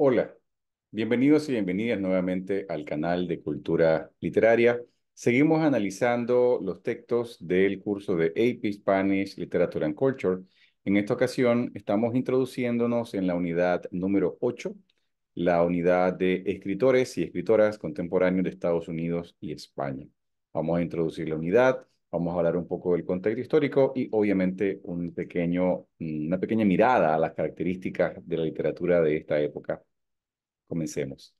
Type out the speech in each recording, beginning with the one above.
Hola, bienvenidos y bienvenidas nuevamente al canal de Cultura Literaria. Seguimos analizando los textos del curso de AP Spanish Literature and Culture. En esta ocasión estamos introduciéndonos en la unidad número 8, la unidad de escritores y escritoras contemporáneos de Estados Unidos y España. Vamos a introducir la unidad, Vamos a hablar un poco del contexto histórico y obviamente un pequeño, una pequeña mirada a las características de la literatura de esta época. Comencemos.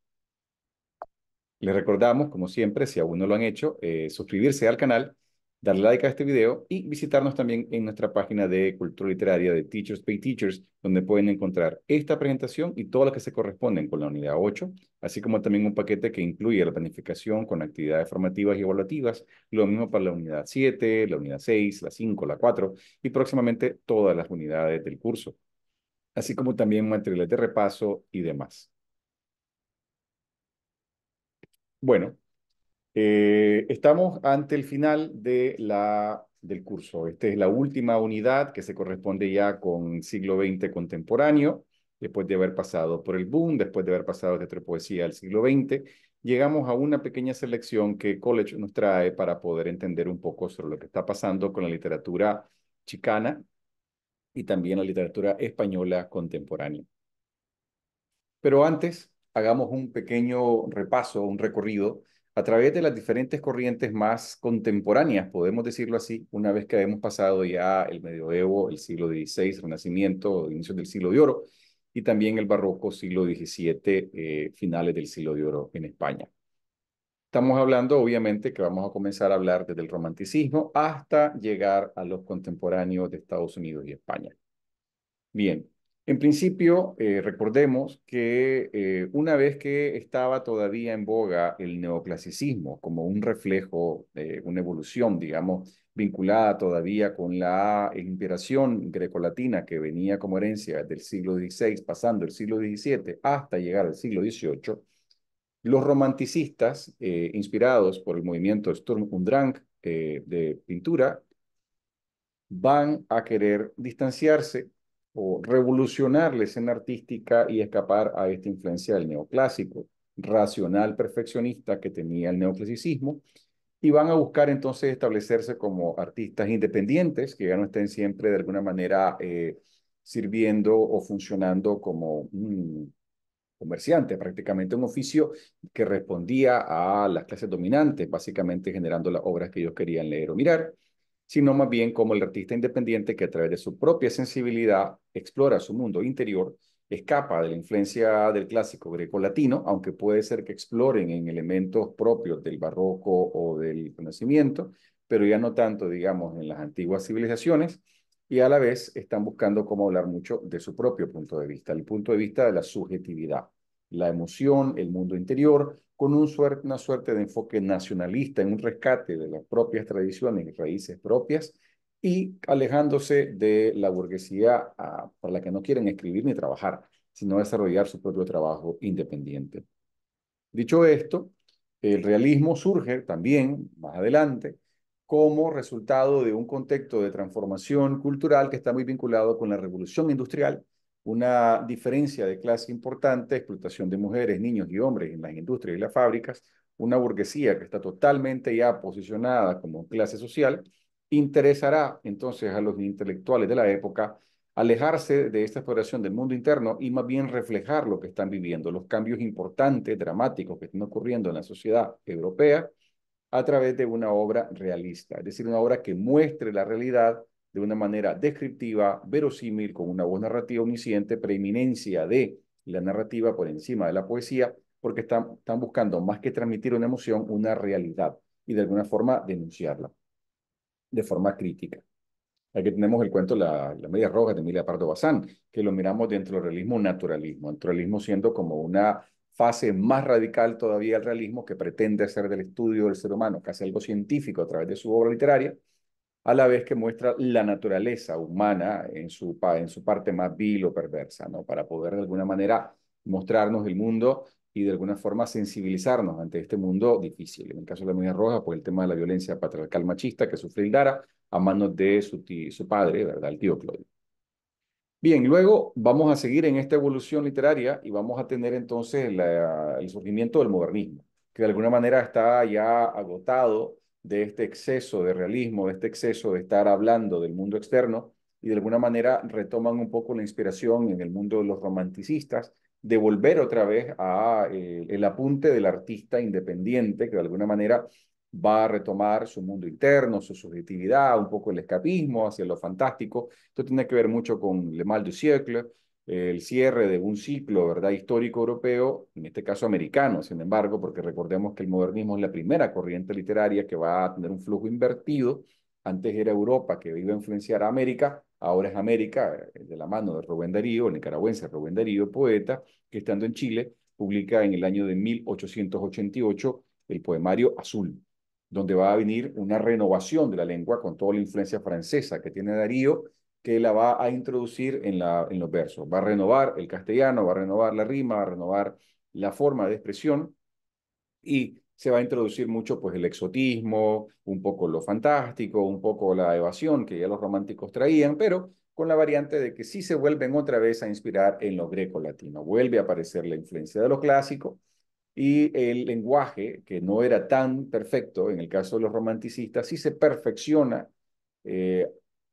Les recordamos, como siempre, si aún no lo han hecho, eh, suscribirse al canal darle like a este video y visitarnos también en nuestra página de cultura literaria de Teachers Pay Teachers, donde pueden encontrar esta presentación y todas las que se corresponden con la unidad 8, así como también un paquete que incluye la planificación con actividades formativas y evaluativas, lo mismo para la unidad 7, la unidad 6, la 5, la 4 y próximamente todas las unidades del curso, así como también materiales de repaso y demás. Bueno, eh, estamos ante el final de la, del curso. Esta es la última unidad que se corresponde ya con siglo XX contemporáneo, después de haber pasado por el boom, después de haber pasado de desde poesía al siglo XX. Llegamos a una pequeña selección que College nos trae para poder entender un poco sobre lo que está pasando con la literatura chicana y también la literatura española contemporánea. Pero antes, hagamos un pequeño repaso, un recorrido a través de las diferentes corrientes más contemporáneas, podemos decirlo así, una vez que hemos pasado ya el medioevo, el siglo XVI, Renacimiento, inicio del siglo de oro, y también el barroco, siglo XVII, eh, finales del siglo de oro en España. Estamos hablando, obviamente, que vamos a comenzar a hablar desde el romanticismo hasta llegar a los contemporáneos de Estados Unidos y España. Bien, en principio, eh, recordemos que eh, una vez que estaba todavía en boga el neoclasicismo como un reflejo, de una evolución, digamos, vinculada todavía con la inspiración grecolatina que venía como herencia del siglo XVI, pasando el siglo XVII hasta llegar al siglo XVIII, los romanticistas, eh, inspirados por el movimiento Sturm und Drang de pintura, van a querer distanciarse o revolucionar la escena artística y escapar a esta influencia del neoclásico, racional perfeccionista que tenía el neoclasicismo, y van a buscar entonces establecerse como artistas independientes que ya no estén siempre de alguna manera eh, sirviendo o funcionando como un comerciante, prácticamente un oficio que respondía a las clases dominantes, básicamente generando las obras que ellos querían leer o mirar sino más bien como el artista independiente que a través de su propia sensibilidad explora su mundo interior, escapa de la influencia del clásico greco-latino, aunque puede ser que exploren en elementos propios del barroco o del conocimiento, pero ya no tanto, digamos, en las antiguas civilizaciones, y a la vez están buscando cómo hablar mucho de su propio punto de vista, el punto de vista de la subjetividad la emoción, el mundo interior, con una suerte de enfoque nacionalista en un rescate de las propias tradiciones y raíces propias y alejándose de la burguesía ah, por para la que no quieren escribir ni trabajar, sino desarrollar su propio trabajo independiente. Dicho esto, el realismo surge también más adelante como resultado de un contexto de transformación cultural que está muy vinculado con la revolución industrial una diferencia de clase importante, explotación de mujeres, niños y hombres en las industrias y las fábricas, una burguesía que está totalmente ya posicionada como clase social, interesará entonces a los intelectuales de la época alejarse de esta exploración del mundo interno y más bien reflejar lo que están viviendo, los cambios importantes, dramáticos que están ocurriendo en la sociedad europea a través de una obra realista, es decir, una obra que muestre la realidad de una manera descriptiva, verosímil, con una voz narrativa omnisciente, preeminencia de la narrativa por encima de la poesía, porque están, están buscando más que transmitir una emoción, una realidad y de alguna forma denunciarla de forma crítica. Aquí tenemos el cuento La, Media Roja de Emilia Pardo Bazán, que lo miramos dentro del realismo naturalismo, naturalismo siendo como una fase más radical todavía del realismo que pretende hacer del estudio del ser humano, que casi algo científico a través de su obra literaria, a la vez que muestra la naturaleza humana en su, en su parte más vil o perversa, ¿no? para poder de alguna manera mostrarnos el mundo y de alguna forma sensibilizarnos ante este mundo difícil. En el caso de la Media Roja, por pues el tema de la violencia patriarcal machista que sufrió Hildara a manos de su, padre, ¿verdad? el tío Claudio. Bien, luego vamos a seguir en esta evolución literaria y vamos a tener entonces el surgimiento del modernismo, que de alguna manera está ya agotado de este exceso de realismo, de este exceso de estar hablando del mundo externo y de alguna manera retoman un poco la inspiración en el mundo de los romanticistas, de volver otra vez a eh, el apunte del artista independiente que de alguna manera va a retomar su mundo interno, su subjetividad, un poco el escapismo hacia lo fantástico. Esto tiene que ver mucho con Le Mal du Siècle, el cierre de un ciclo, ¿verdad?, histórico europeo, en este caso americano, sin embargo, porque recordemos que el modernismo es la primera corriente literaria que va a tener un flujo invertido. Antes era Europa que iba a influenciar a América, ahora es América, eh, de la mano de Rubén Darío, el nicaragüense Rubén Darío, poeta, que estando en Chile publica en el año de 1888 el poemario Azul, donde va a venir una renovación de la lengua con toda la influencia francesa que tiene Darío que la va a introducir en, la, en los versos. Va a renovar el castellano, va a renovar la rima, va a renovar la forma de expresión y se va a introducir mucho pues el exotismo, un poco lo fantástico, un poco la evasión que ya los románticos traían, pero con la variante de que sí se vuelven otra vez a inspirar en lo greco-latino. Vuelve a aparecer la influencia de lo clásico y el lenguaje, que no era tan perfecto en el caso de los romanticistas, sí se perfecciona eh,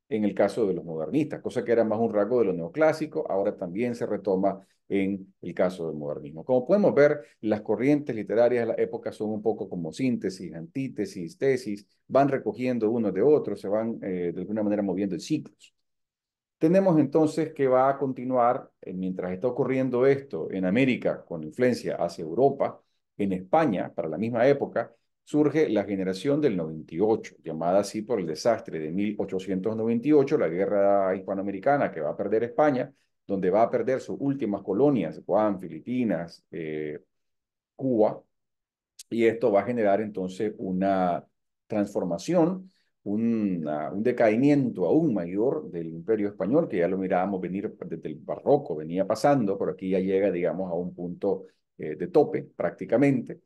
en el caso de los modernistas, cosa que era más un rasgo de lo neoclásico, ahora también se retoma en el caso del modernismo. Como podemos ver, las corrientes literarias de la época son un poco como síntesis, antítesis, tesis, van recogiendo unos de otros, se van eh, de alguna manera moviendo en ciclos. Tenemos entonces que va a continuar, eh, mientras está ocurriendo esto en América, con influencia hacia Europa, en España, para la misma época, surge la generación del 98, llamada así por el desastre de 1898, la guerra hispanoamericana que va a perder España, donde va a perder sus últimas colonias, Juan, Filipinas, eh, Cuba, y esto va a generar entonces una transformación, un decaimiento aún mayor del imperio español, que ya lo mirábamos venir desde el barroco, venía pasando, pero aquí ya llega, digamos, a un punto eh, de tope prácticamente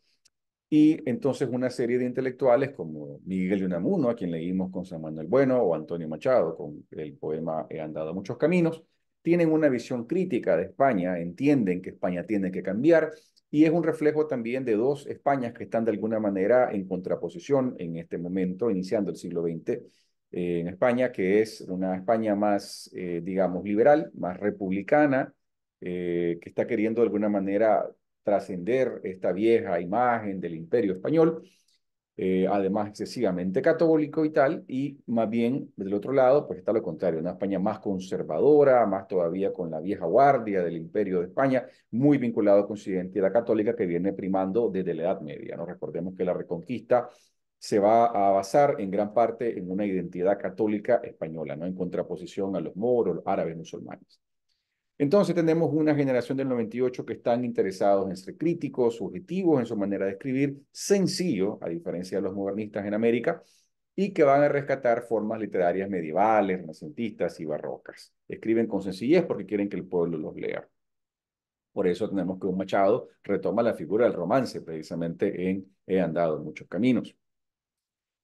y entonces una serie de intelectuales como Miguel de Unamuno, a quien leímos con San Manuel Bueno, o Antonio Machado, con el poema He andado muchos caminos, tienen una visión crítica de España, entienden que España tiene que cambiar y es un reflejo también de dos Españas que están de alguna manera en contraposición en este momento, iniciando el siglo XX eh, en España, que es una España más, eh, digamos, liberal, más republicana, eh, que está queriendo de alguna manera trascender esta vieja imagen del imperio español, eh, además excesivamente católico y tal, y más bien del otro lado, pues está lo contrario, una España más conservadora, más todavía con la vieja guardia del imperio de España, muy vinculado con su identidad católica que viene primando desde la Edad Media. ¿no? Recordemos que la reconquista se va a basar en gran parte en una identidad católica española, ¿no? en contraposición a los moros, árabes, musulmanes. Entonces tenemos una generación del 98 que están interesados en ser críticos, subjetivos en su manera de escribir, sencillo, a diferencia de los modernistas en América, y que van a rescatar formas literarias medievales, renacentistas y barrocas. Escriben con sencillez porque quieren que el pueblo los lea. Por eso tenemos que un Machado retoma la figura del romance, precisamente en He andado muchos caminos.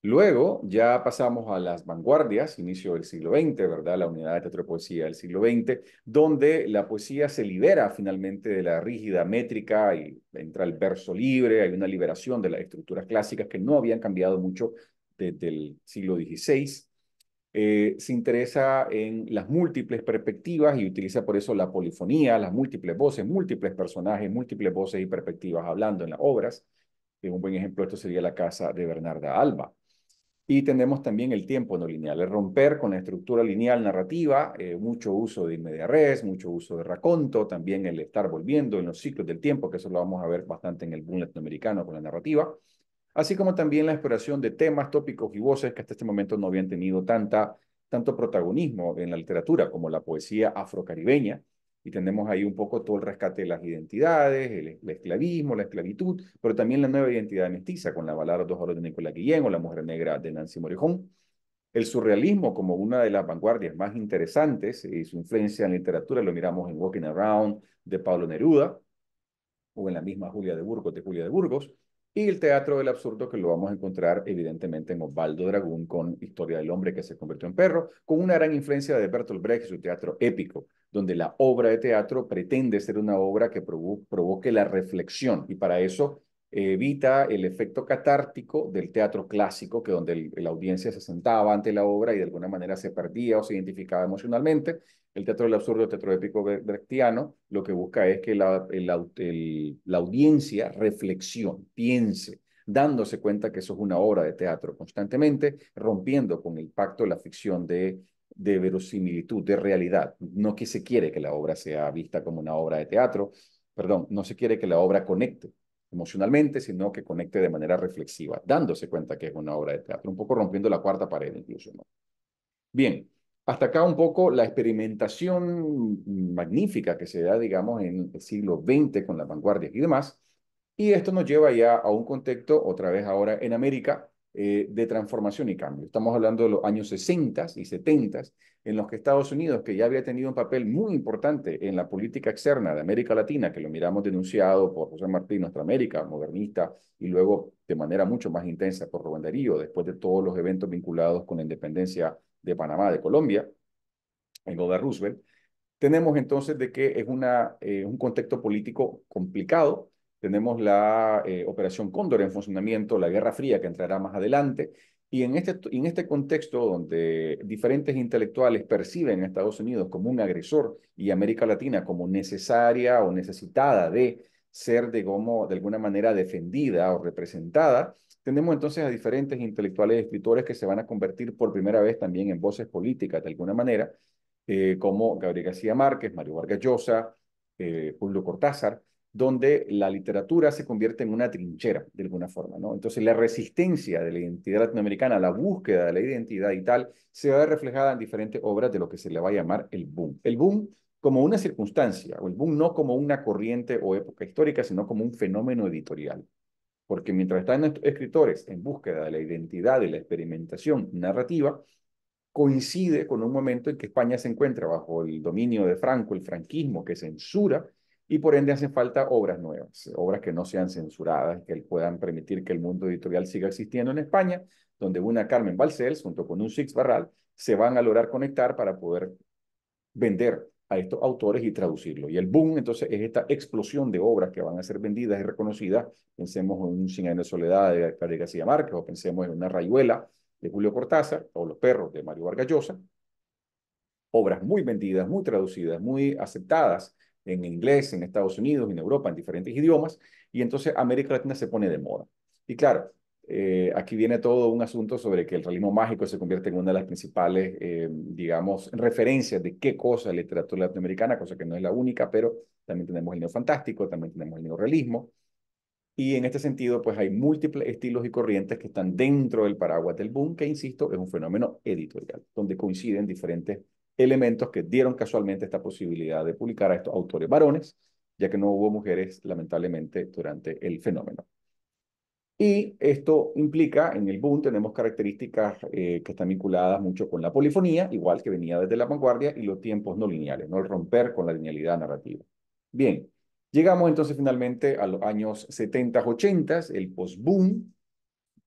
Luego ya pasamos a las vanguardias, inicio del siglo XX, ¿verdad? La unidad de teatro poesía del siglo XX, donde la poesía se libera finalmente de la rígida métrica y entra el verso libre, hay una liberación de las estructuras clásicas que no habían cambiado mucho desde el siglo XVI. Eh, se interesa en las múltiples perspectivas y utiliza por eso la polifonía, las múltiples voces, múltiples personajes, múltiples voces y perspectivas hablando en las obras. un buen ejemplo de esto sería La Casa de Bernarda Alba. Y tenemos también el tiempo no lineal, el romper con la estructura lineal narrativa, eh, mucho uso de media res, mucho uso de raconto, también el estar volviendo en los ciclos del tiempo, que eso lo vamos a ver bastante en el boom latinoamericano con la narrativa, así como también la exploración de temas, tópicos y voces que hasta este momento no habían tenido tanta, tanto protagonismo en la literatura como la poesía afrocaribeña, y tenemos ahí un poco todo el rescate de las identidades, el, esclavismo, la esclavitud, pero también la nueva identidad mestiza con la balada Dos Horas de Nicolás Guillén o la Mujer Negra de Nancy Morejón. El surrealismo como una de las vanguardias más interesantes y su influencia en la literatura lo miramos en Walking Around de Pablo Neruda o en la misma Julia de Burgos de Julia de Burgos y el teatro del absurdo que lo vamos a encontrar evidentemente en Osvaldo Dragún con Historia del hombre que se convirtió en perro, con una gran influencia de Bertolt Brecht y su teatro épico, donde la obra de teatro pretende ser una obra que provoque la reflexión y para eso eh, evita el efecto catártico del teatro clásico, que donde la audiencia se sentaba ante la obra y de alguna manera se perdía o se identificaba emocionalmente. El teatro del absurdo, el teatro épico brechtiano, lo que busca es que la, la audiencia reflexione, piense, dándose cuenta que eso es una obra de teatro constantemente, rompiendo con el pacto de la ficción de de verosimilitud, de realidad. No que se quiere que la obra sea vista como una obra de teatro, perdón, no se quiere que la obra conecte emocionalmente, sino que conecte de manera reflexiva, dándose cuenta que es una obra de teatro, un poco rompiendo la cuarta pared incluso. Bien, hasta acá un poco la experimentación magnífica que se da, digamos, en el siglo XX con las vanguardias y demás. Y esto nos lleva ya a un contexto, otra vez ahora en América, eh, de transformación y cambio. Estamos hablando de los años 60 y 70, en los que Estados Unidos, que ya había tenido un papel muy importante en la política externa de América Latina, que lo miramos denunciado por José Martí, Nuestra América, modernista, y luego de manera mucho más intensa por Rubén Darío, después de todos los eventos vinculados con la independencia de Panamá, de Colombia, en Goda Roosevelt, tenemos entonces de que es una, eh, un contexto político complicado, tenemos la eh, Operación Cóndor en funcionamiento, la Guerra Fría que entrará más adelante. Y en este, en este contexto donde diferentes intelectuales perciben a Estados Unidos como un agresor y América Latina como necesaria o necesitada de ser de, de alguna manera defendida o representada, tenemos entonces a diferentes intelectuales y escritores que se van a convertir por primera vez también en voces políticas de alguna manera, eh, como Gabriel García Márquez, Mario Vargas Llosa, eh, Julio Cortázar, donde la literatura se convierte en una trinchera, de alguna forma, ¿no? Entonces, la resistencia de la identidad latinoamericana, la búsqueda de la identidad y tal, se va a ver reflejada en diferentes obras de lo que se le va a llamar el boom. El boom como una circunstancia, o el boom no como una corriente o época histórica, sino como un fenómeno editorial. Porque mientras están escritores en búsqueda de la identidad y la experimentación narrativa, coincide con un momento en que España se encuentra bajo el dominio de Franco, el franquismo, que censura y por ende hacen falta obras nuevas, obras que no sean censuradas, que puedan permitir que el mundo editorial siga existiendo en España, donde una Carmen Balcells junto con un Six Barral se van a lograr conectar para poder vender a estos autores y traducirlo. Y el boom, entonces, es esta explosión de obras que van a ser vendidas y reconocidas. Pensemos en un Cien años de soledad de Gabriel García Márquez, o pensemos en una Rayuela de Julio Cortázar, o Los perros de Mario Vargas Llosa. Obras muy vendidas, muy traducidas, muy aceptadas, en inglés, en Estados Unidos, en Europa, en diferentes idiomas, y entonces América Latina se pone de moda. Y claro, eh, aquí viene todo un asunto sobre que el realismo mágico se convierte en una de las principales, eh, digamos, referencias de qué cosa es literatura latinoamericana, cosa que no es la única, pero también tenemos el neofantástico, también tenemos el neorealismo, Y en este sentido, pues hay múltiples estilos y corrientes que están dentro del paraguas del boom, que insisto, es un fenómeno editorial, donde coinciden diferentes elementos que dieron casualmente esta posibilidad de publicar a estos autores varones, ya que no hubo mujeres, lamentablemente, durante el fenómeno. Y esto implica, en el boom tenemos características eh, que están vinculadas mucho con la polifonía, igual que venía desde la vanguardia, y los tiempos no lineales, no el romper con la linealidad narrativa. Bien, llegamos entonces finalmente a los años 70, 80, el post-boom,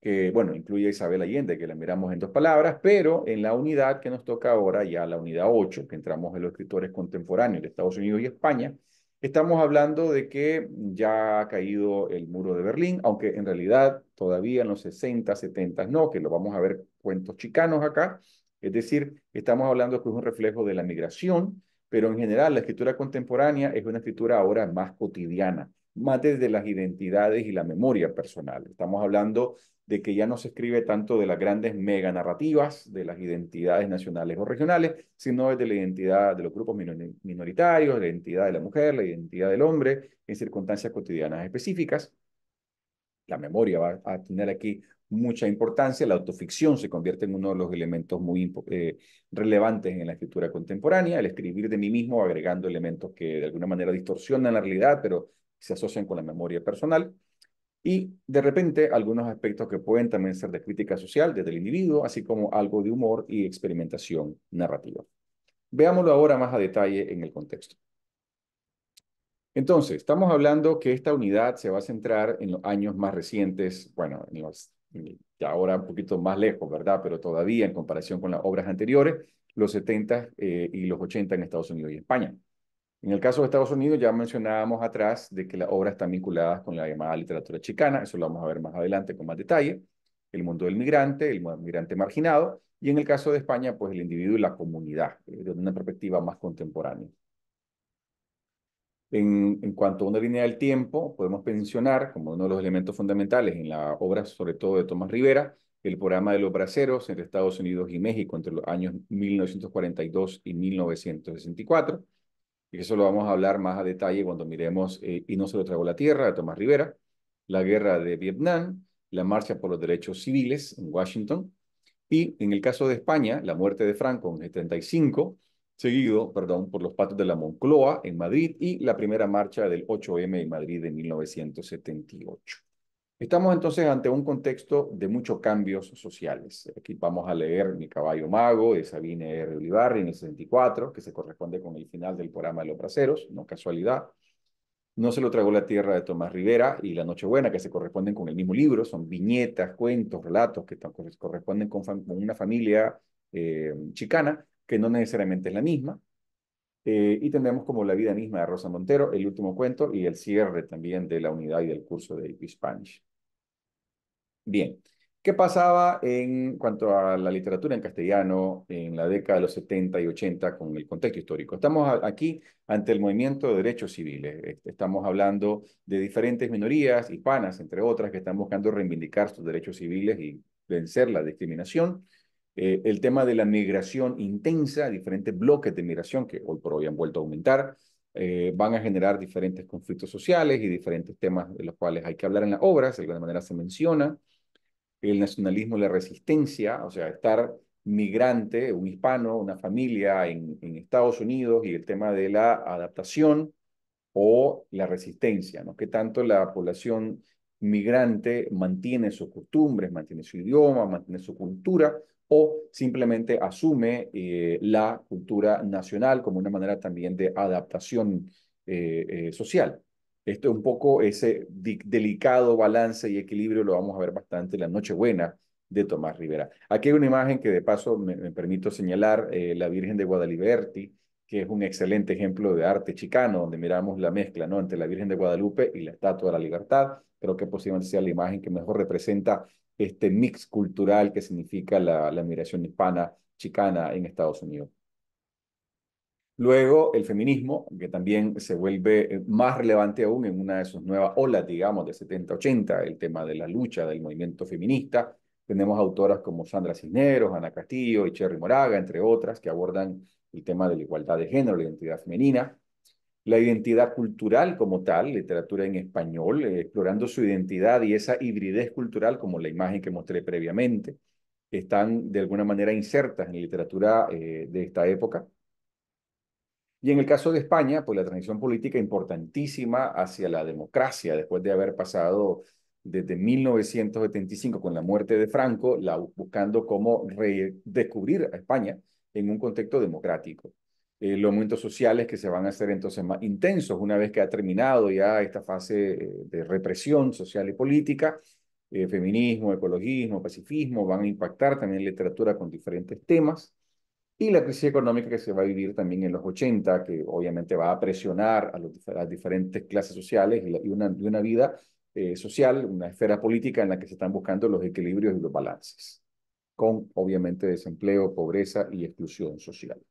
que, bueno, incluye a Isabel Allende, que la miramos en dos palabras, pero en la unidad que nos toca ahora, ya la unidad 8, que entramos en los escritores contemporáneos de Estados Unidos y España, estamos hablando de que ya ha caído el muro de Berlín, aunque en realidad todavía en los 60, 70 no, que lo vamos a ver cuentos chicanos acá, es decir, estamos hablando que es un reflejo de la migración, pero en general la escritura contemporánea es una escritura ahora más cotidiana más desde las identidades y la memoria personal. Estamos hablando de que ya no se escribe tanto de las grandes mega narrativas, de las identidades nacionales o regionales, sino desde la identidad de los grupos minoritarios, la identidad de la mujer, la identidad del hombre, en circunstancias cotidianas específicas. La memoria va a tener aquí mucha importancia, la autoficción se convierte en uno de los elementos muy eh, relevantes en la escritura contemporánea, el escribir de mí mismo agregando elementos que de alguna manera distorsionan la realidad, pero se asocian con la memoria personal. Y de repente algunos aspectos que pueden también ser de crítica social desde el individuo, así como algo de humor y experimentación narrativa. Veámoslo ahora más a detalle en el contexto. Entonces, estamos hablando que esta unidad se va a centrar en los años más recientes, bueno, ya ahora un poquito más lejos, ¿verdad? Pero todavía en comparación con las obras anteriores, los 70 eh, y los 80 en Estados Unidos y España. En el caso de Estados Unidos, ya mencionábamos atrás de que las obra está vinculadas con la llamada literatura chicana, eso lo vamos a ver más adelante con más detalle, el mundo del migrante, el migrante marginado, y en el caso de España, pues el individuo y la comunidad, eh, desde una perspectiva más contemporánea. En, en cuanto a una línea del tiempo, podemos mencionar como uno de los elementos fundamentales en la obra, sobre todo de Tomás Rivera, el programa de los braceros entre Estados Unidos y México entre los años 1942 y 1964 y eso lo vamos a hablar más a detalle cuando miremos eh, Y no se lo tragó la tierra de Tomás Rivera, la guerra de Vietnam, la marcha por los derechos civiles en Washington, y en el caso de España, la muerte de Franco en el seguido, perdón, por los patos de la Moncloa en Madrid y la primera marcha del 8M en Madrid de 1978. Estamos entonces ante un contexto de muchos cambios sociales. Aquí vamos a leer Mi caballo mago de Sabine R. Ulibarri en el 64, que se corresponde con el final del programa de los braceros, no casualidad. No se lo tragó la tierra de Tomás Rivera y La Nochebuena, que se corresponden con el mismo libro, son viñetas, cuentos, relatos que corresponden con, una familia eh, chicana, que no necesariamente es la misma, eh, y tenemos como la vida misma de Rosa Montero, el último cuento y el cierre también de la unidad y del curso de Spanish. Bien, ¿qué pasaba en cuanto a la literatura en castellano en la década de los 70 y 80 con el contexto histórico? Estamos aquí ante el movimiento de derechos civiles. Estamos hablando de diferentes minorías hispanas, entre otras, que están buscando reivindicar sus derechos civiles y vencer la discriminación. Eh, el tema de la migración intensa, diferentes bloques de migración que hoy por hoy han vuelto a aumentar, eh, van a generar diferentes conflictos sociales y diferentes temas de los cuales hay que hablar en las obras, de alguna manera se menciona el nacionalismo y la resistencia, o sea, estar migrante, un hispano, una familia en, Estados Unidos y el tema de la adaptación o la resistencia, ¿no? Que tanto la población migrante mantiene sus costumbres, mantiene su idioma, mantiene su cultura o simplemente asume eh, la cultura nacional como una manera también de adaptación eh, eh, social. Esto es un poco ese delicado balance y equilibrio lo vamos a ver bastante en la Nochebuena de Tomás Rivera. Aquí hay una imagen que de paso me, permito señalar, eh, la Virgen de Guadaliberti, que es un excelente ejemplo de arte chicano, donde miramos la mezcla ¿no? entre la Virgen de Guadalupe y la Estatua de la Libertad. Creo que posiblemente sea la imagen que mejor representa este mix cultural que significa la, la migración hispana chicana en Estados Unidos. Luego el feminismo, que también se vuelve eh, más relevante aún en una de sus nuevas olas, digamos, de 70-80, el tema de la lucha del movimiento feminista. Tenemos autoras como Sandra Cisneros, Ana Castillo y Cherry Moraga, entre otras, que abordan el tema de la igualdad de género, la identidad femenina. La identidad cultural como tal, literatura en español, eh, explorando su identidad y esa hibridez cultural como la imagen que mostré previamente, están de alguna manera insertas en la literatura eh, de esta época y en el caso de España, pues la transición política importantísima hacia la democracia, después de haber pasado desde 1975 con la muerte de Franco, la, buscando cómo redescubrir a España en un contexto democrático. Eh, los momentos sociales que se van a hacer entonces más intensos una vez que ha terminado ya esta fase eh, de represión social y política, eh, feminismo, ecologismo, pacifismo, van a impactar también literatura con diferentes temas y la crisis económica que se va a vivir también en los 80, que obviamente va a presionar a, las diferentes clases sociales y, una, vida eh, social, una esfera política en la que se están buscando los equilibrios y los balances, con obviamente desempleo, pobreza y exclusión social.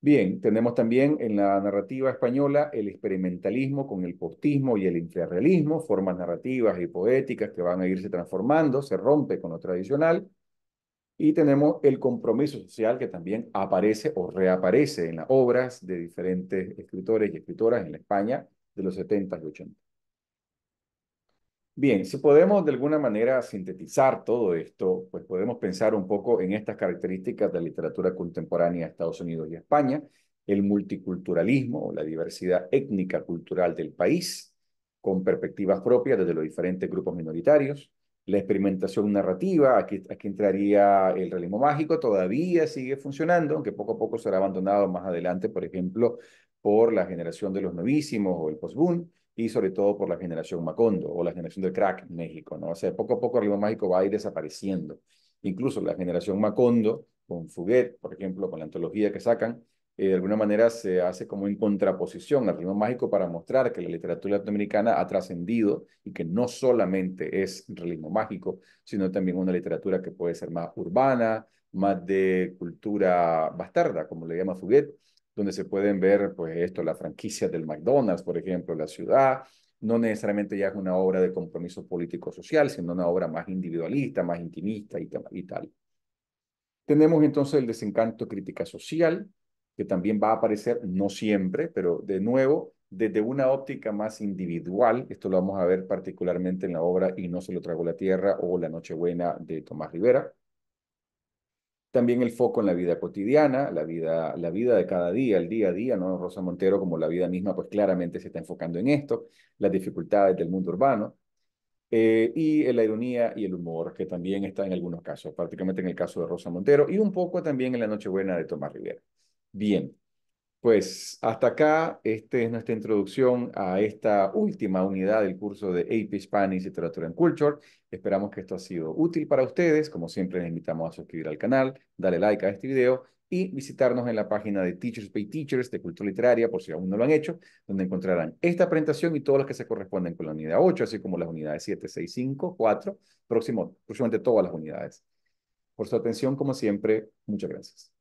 Bien, tenemos también en la narrativa española el experimentalismo con el postismo y el infrarrealismo, formas narrativas y poéticas que van a irse transformando, se rompe con lo tradicional, y tenemos el compromiso social que también aparece o reaparece en las obras de diferentes escritores y escritoras en España de los 70 y 80. Bien, si podemos de alguna manera sintetizar todo esto, pues podemos pensar un poco en estas características de la literatura contemporánea de Estados Unidos y España, el multiculturalismo, la diversidad étnica cultural del país, con perspectivas propias desde los diferentes grupos minoritarios, la experimentación narrativa, aquí, aquí entraría el realismo mágico, todavía sigue funcionando, aunque poco a poco será abandonado más adelante, por ejemplo, por la generación de los novísimos o el post-boom, y sobre todo por la generación Macondo o la generación del crack en México, ¿no? O sea, poco a poco el realismo mágico va a ir desapareciendo. Incluso la generación Macondo, con Fuguet, por ejemplo, con la antología que sacan, eh, de alguna manera se hace como en contraposición al ritmo mágico para mostrar que la literatura latinoamericana ha trascendido y que no solamente es ritmo mágico, sino también una literatura que puede ser más urbana, más de cultura bastarda, como le llama Fuguet, donde se pueden ver, pues esto, las franquicias del McDonald's, por ejemplo, la ciudad, no necesariamente ya es una obra de compromiso político-social, sino una obra más individualista, más intimista y, y tal. Tenemos entonces el desencanto crítica social, que también va a aparecer, no siempre, pero de nuevo, desde una óptica más individual, esto lo vamos a ver particularmente en la obra Y no se lo tragó la tierra o La Nochebuena de Tomás Rivera. También el foco en la vida cotidiana, la vida, la vida de cada día, el día a día, ¿no? Rosa Montero, como la vida misma, pues claramente se está enfocando en esto, las dificultades del mundo urbano, eh, y la ironía y el humor, que también está en algunos casos, prácticamente en el caso de Rosa Montero, y un poco también en La Nochebuena de Tomás Rivera. Bien, pues hasta acá, esta es nuestra introducción a esta última unidad del curso de AP Spanish Literatura and Culture. Esperamos que esto ha sido útil para ustedes. Como siempre, les invitamos a suscribir al canal, darle like a este video y visitarnos en la página de Teachers Pay Teachers de Cultura Literaria, por si aún no lo han hecho, donde encontrarán esta presentación y todas las que se corresponden con la unidad 8, así como las unidades 7, 6, 5, 4, próximo, próximamente todas las unidades. Por su atención, como siempre, muchas gracias.